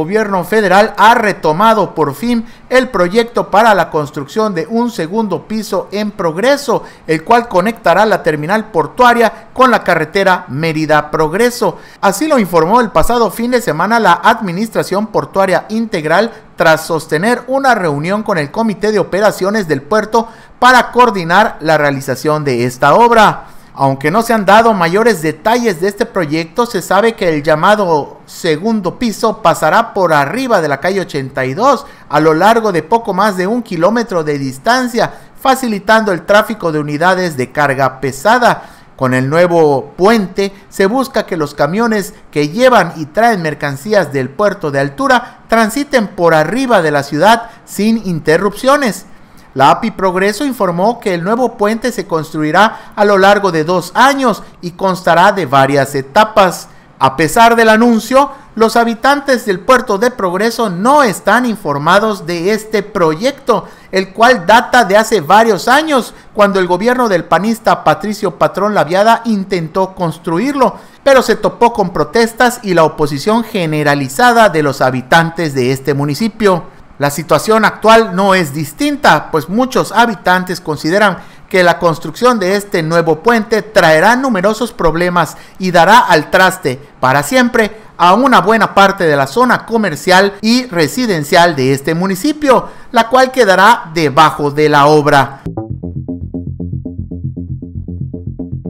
gobierno federal ha retomado por fin el proyecto para la construcción de un segundo piso en progreso, el cual conectará la terminal portuaria con la carretera Mérida Progreso. Así lo informó el pasado fin de semana la Administración Portuaria Integral tras sostener una reunión con el Comité de Operaciones del puerto para coordinar la realización de esta obra. Aunque no se han dado mayores detalles de este proyecto, se sabe que el llamado segundo piso pasará por arriba de la calle 82 a lo largo de poco más de un kilómetro de distancia, facilitando el tráfico de unidades de carga pesada. Con el nuevo puente se busca que los camiones que llevan y traen mercancías del puerto de altura transiten por arriba de la ciudad sin interrupciones. La API Progreso informó que el nuevo puente se construirá a lo largo de dos años y constará de varias etapas. A pesar del anuncio, los habitantes del puerto de Progreso no están informados de este proyecto, el cual data de hace varios años, cuando el gobierno del panista Patricio Patrón Laviada intentó construirlo, pero se topó con protestas y la oposición generalizada de los habitantes de este municipio. La situación actual no es distinta, pues muchos habitantes consideran que la construcción de este nuevo puente traerá numerosos problemas y dará al traste para siempre a una buena parte de la zona comercial y residencial de este municipio, la cual quedará debajo de la obra.